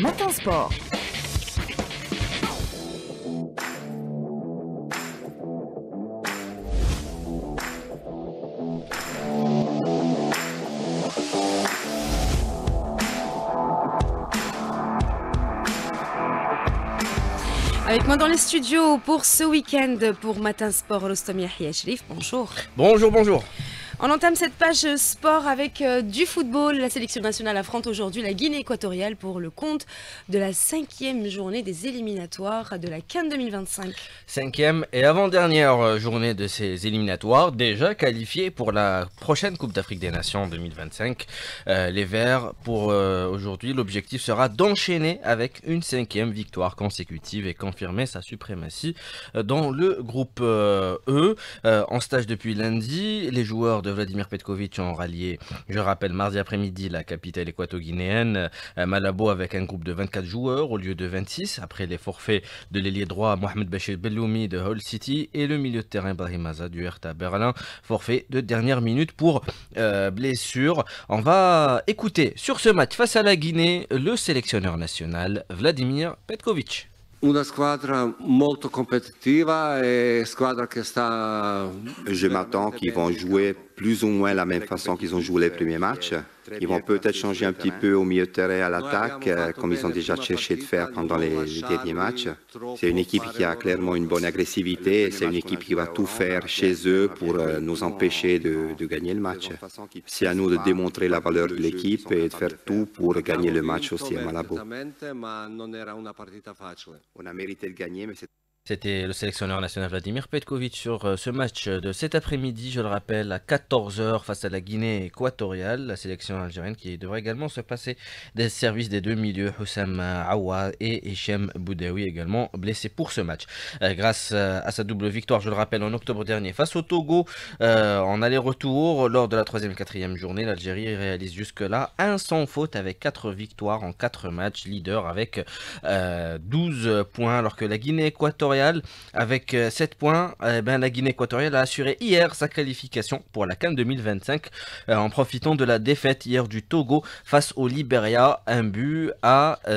Matin Sport. Avec moi dans les studios pour ce week-end pour Matin Sport, Rostom Yahya Bonjour. Bonjour, bonjour. On entame cette page sport avec euh, du football. La sélection nationale affronte aujourd'hui la Guinée équatoriale pour le compte de la cinquième journée des éliminatoires de la Cannes 2025. Cinquième et avant-dernière euh, journée de ces éliminatoires, déjà qualifiée pour la prochaine Coupe d'Afrique des Nations 2025. Euh, les Verts, pour aujourd'hui, l'objectif sera d'enchaîner avec une cinquième victoire consécutive et confirmer sa suprématie dans le groupe E. en stage depuis lundi, les joueurs de Vladimir Petkovic ont rallié, je rappelle, mardi après-midi la capitale équato-guinéenne, euh, Malabo, avec un groupe de 24 joueurs au lieu de 26, après les forfaits de l'ailier droit Mohamed Bachir Belloumi de Hull City et le milieu de terrain Bahimaza du Hertha Berlin, forfait de dernière minute pour euh, blessure. On va écouter sur ce match face à la Guinée le sélectionneur national Vladimir Petkovic. E je m'attends qu'ils vont jouer plus ou moins la même façon qu'ils ont joué les premiers matchs. Ils vont peut-être changer un petit peu au milieu de terrain à l'attaque, euh, comme ils ont déjà cherché de faire pendant les, derniers matchs. C'est une équipe qui a clairement une bonne agressivité, c'est une équipe qui va tout faire chez eux pour euh, nous empêcher de, gagner le match. C'est à nous de démontrer la valeur de l'équipe et de faire tout pour gagner le match aussi à Malabo. On a mérité de gagner, mais c'est... C'était le sélectionneur national Vladimir Petkovic sur euh, ce match de cet après-midi, je le rappelle, à 14h face à la Guinée équatoriale, la sélection algérienne qui devrait également se passer des services des deux milieux, Houssam Awa et Hichem Boudaoui également blessés pour ce match. Euh, grâce euh, à sa double victoire, je le rappelle, en octobre dernier face au Togo, en aller-retour, lors de la troisième et quatrième journée, l'Algérie réalise jusque-là un sans faute avec 4 victoires en 4 matchs, leader avec 12 points, alors que la Guinée équatoriale avec 7 euh, points, eh ben, la Guinée équatoriale a assuré hier sa qualification pour la Cannes 2025 euh, en profitant de la défaite hier du Togo face au Liberia, un but à 0.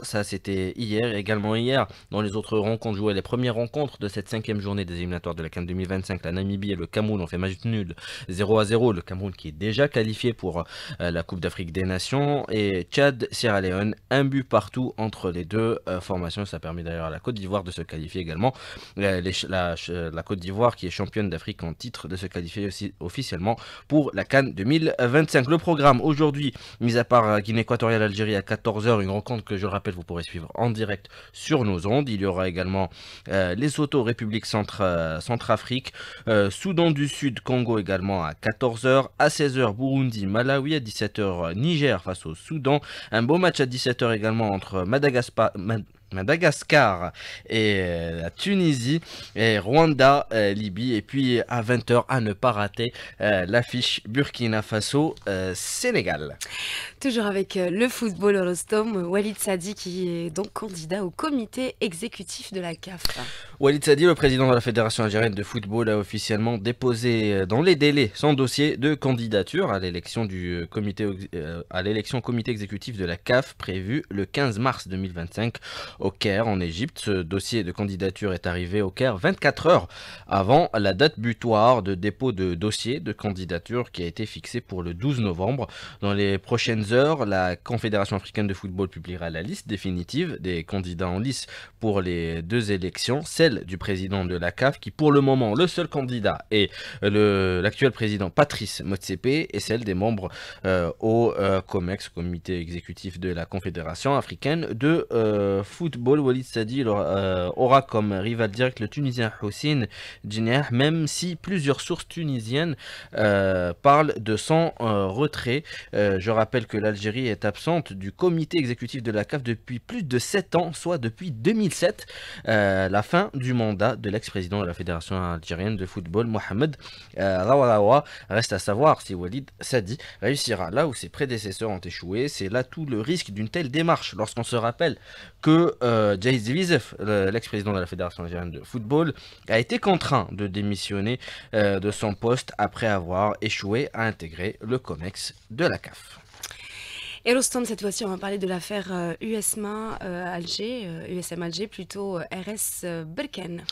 Euh, Ça, c'était hier, également hier dans les autres rencontres jouées. Les premières rencontres de cette cinquième journée des éliminatoires de la Cannes 2025, la Namibie et le Cameroun ont fait match nul 0 à 0. Le Cameroun qui est déjà qualifié pour la Coupe d'Afrique des Nations et Tchad, Sierra Leone, un but partout entre les deux formations. Ça permet d'ailleurs à la Côte d'Ivoire de se qualifier également. La, la, Côte d'Ivoire qui est championne d'Afrique en titre de se qualifier aussi officiellement pour la Cannes 2025. Le programme aujourd'hui, mis à part euh, Guinée équatoriale Algérie à 14h, une rencontre que je rappelle vous pourrez suivre en direct sur nos ondes. Il y aura également euh, les Lesotho, République Centre, euh, Centrafrique, Soudan du Sud, Congo également à 14h, à 16h Burundi, Malawi, à 17h Niger face au Soudan. Un beau match à 17h également entre Madagascar, Madagascar et euh, la Tunisie et Rwanda, euh, Libye et puis à 20h à ne pas rater euh, l'affiche Burkina Faso Sénégal. Toujours avec le football Rostom, Walid Sadi qui est donc candidat au comité exécutif de la CAF. Walid Sadi, le président de la Fédération algérienne de football, a officiellement déposé dans les délais son dossier de candidature à l'élection du comité à l'élection comité exécutif de la CAF prévue le 15 mars 2025 au Caire, en Égypte. Ce dossier de candidature est arrivé au Caire 24 heures avant la date butoir de dépôt de dossier de candidature qui a été fixée pour le 12 novembre. Dans les prochaines heures, la Confédération africaine de football publiera la liste définitive des candidats en lice pour les deux élections, celle du président de la CAF qui pour le moment le seul candidat est l'actuel président Patrice Motsepe et celle des membres euh, au euh, COMEX, comité exécutif de la Confédération africaine de euh, football football, Walid Sadi euh, aura comme rival direct le Tunisien Hossein Djineh, même si plusieurs sources tunisiennes euh, parlent de son euh, retrait. je rappelle que l'Algérie est absente du comité exécutif de la CAF depuis plus de 7 ans, soit depuis 2007, la fin du mandat de l'ex-président de la Fédération algérienne de football, Mohamed Rawalawa. Reste à savoir si Walid Sadi réussira là où ses prédécesseurs ont échoué. C'est là tout le risque d'une telle démarche. Lorsqu'on se rappelle que euh, Jay l'ex-président de la Fédération algérienne de football, a été contraint de démissionner euh, de son poste après avoir échoué à intégrer le COMEX de la CAF. Et stand cette fois-ci, on va parler de l'affaire USMA euh, euh, Alger, USM euh, Alger, plutôt RS Berken.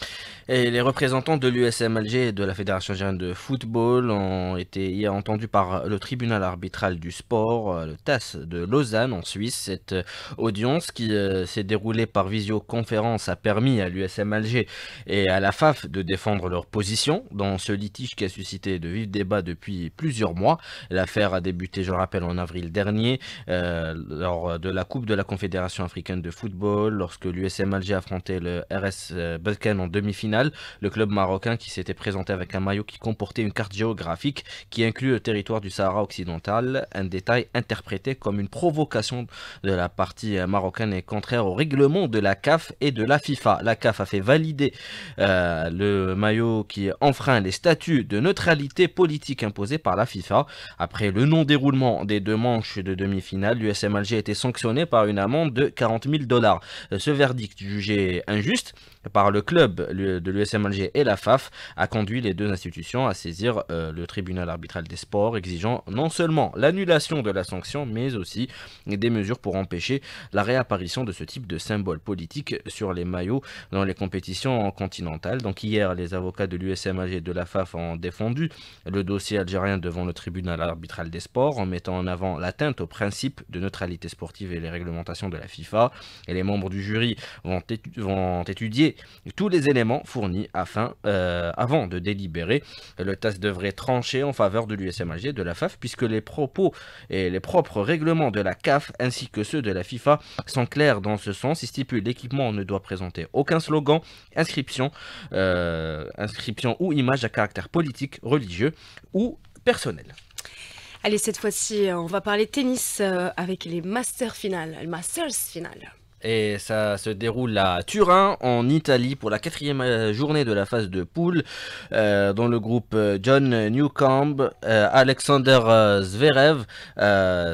Et les représentants de l'USM Alger et de la Fédération algérienne de football ont été entendus par le tribunal arbitral du sport, le TAS de Lausanne, en Suisse. Cette audience qui s'est déroulée par visioconférence a permis à l'USM Alger et à la FAF de défendre leur position dans ce litige qui a suscité de vifs débats depuis plusieurs mois. L'affaire a débuté, je rappelle, en avril dernier. Euh, lors de la Coupe de la Confédération africaine de football, lorsque l'USM Alger affrontait le RS euh, Balkan en demi-finale, le club marocain qui s'était présenté avec un maillot qui comportait une carte géographique qui inclut le territoire du Sahara occidental, un détail interprété comme une provocation de la partie euh, marocaine et contraire au règlement de la CAF et de la FIFA. La CAF a fait valider le maillot qui enfreint les statuts de neutralité politique imposés par la FIFA. Après le non-déroulement des deux manches de demi-finale, L'USM Alger a été sanctionné par une amende de 40 000 dollars. Euh, ce verdict, jugé injuste par le club de l'USM Alger et la FAF, a conduit les deux institutions à saisir euh, le tribunal arbitral des sports, exigeant non seulement l'annulation de la sanction, mais aussi des mesures pour empêcher la réapparition de ce type de symbole politique sur les maillots dans les compétitions continentales. Donc hier, les avocats de l'USM Alger et de la FAF ont défendu le dossier algérien devant le tribunal arbitral des sports en mettant en avant l'atteinte au principe de neutralité sportive et les réglementations de la FIFA. Et les membres du jury vont, étudier tous les éléments fournis afin, euh, avant de délibérer. Le test devrait trancher en faveur de l'USMAG et de la FAF puisque les propos et les propres règlements de la CAF ainsi que ceux de la FIFA sont clairs dans ce sens. Il stipule l'équipement ne doit présenter aucun slogan, inscription, euh, inscription ou image à caractère politique, religieux ou personnel. Allez, cette fois-ci, on va parler tennis euh, avec les Masters finales, Masters finales. Et ça se déroule à Turin, en Italie, pour la quatrième euh, journée de la phase de poule, euh, dans dont le groupe euh, John Newcomb, Alexander Zverev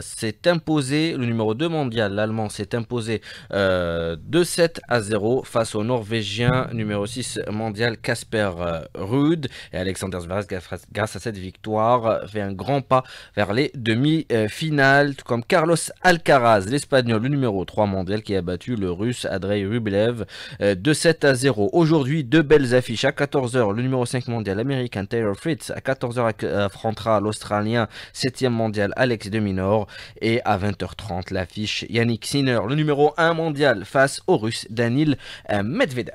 s'est imposé, le numéro 2 mondial, l'allemand, s'est imposé 2-7 à 0 face au Norvégien numéro 6 mondial Casper Ruud. Et Alexander Zverev, grâce à cette victoire, fait un grand pas vers les demi-finales, comme Carlos Alcaraz, l'Espagnol, le numéro 3 mondial, qui a le russe Andrei Rublev euh, de 7 à 0. Aujourd'hui, deux belles affiches. À 14h, le numéro 5 mondial américain Taylor Fritz. À 14h, affrontera l'Australien 7e mondial Alex de Minor. Et à 20h30, l'affiche Yannick Sinner, le numéro 1 mondial face au russe Danil euh, Medvedev.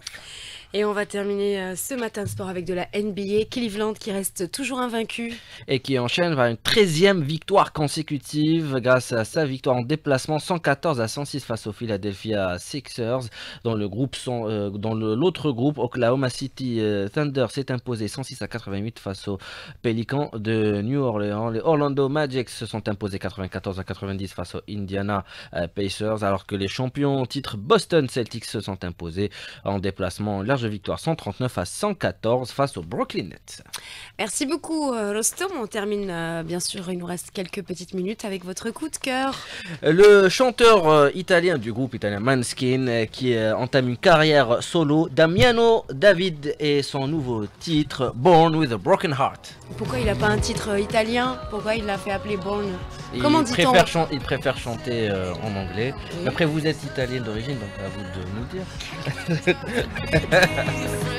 Et on va terminer euh, ce matin de sport avec de la NBA. Cleveland qui reste toujours invaincu. Et qui enchaîne vers une 13e victoire consécutive grâce à sa victoire en déplacement 114 à 106 face aux Philadelphia Sixers. Dans le groupe euh, l'autre groupe, Oklahoma City euh, Thunder s'est imposé 106 à 88 face aux Pelicans de New Orleans. Les Orlando Magic se sont imposés 94 à 90 face aux Indiana Pacers alors que les champions titre Boston Celtics se sont imposés en déplacement de victoire 139 à 114 face aux Brooklyn Nets. Merci beaucoup euh, Rostom, on termine euh, bien sûr, il nous reste quelques petites minutes avec votre coup de cœur. Le chanteur euh, italien du groupe italien Manskin qui entame une carrière solo, Damiano David et son nouveau titre Born with a Broken Heart. Pourquoi il n'a pas un titre italien Pourquoi il l'a fait appeler Born il Comment dit-on Il préfère chanter en anglais. Après vous êtes italien d'origine donc à vous de nous dire. すごい。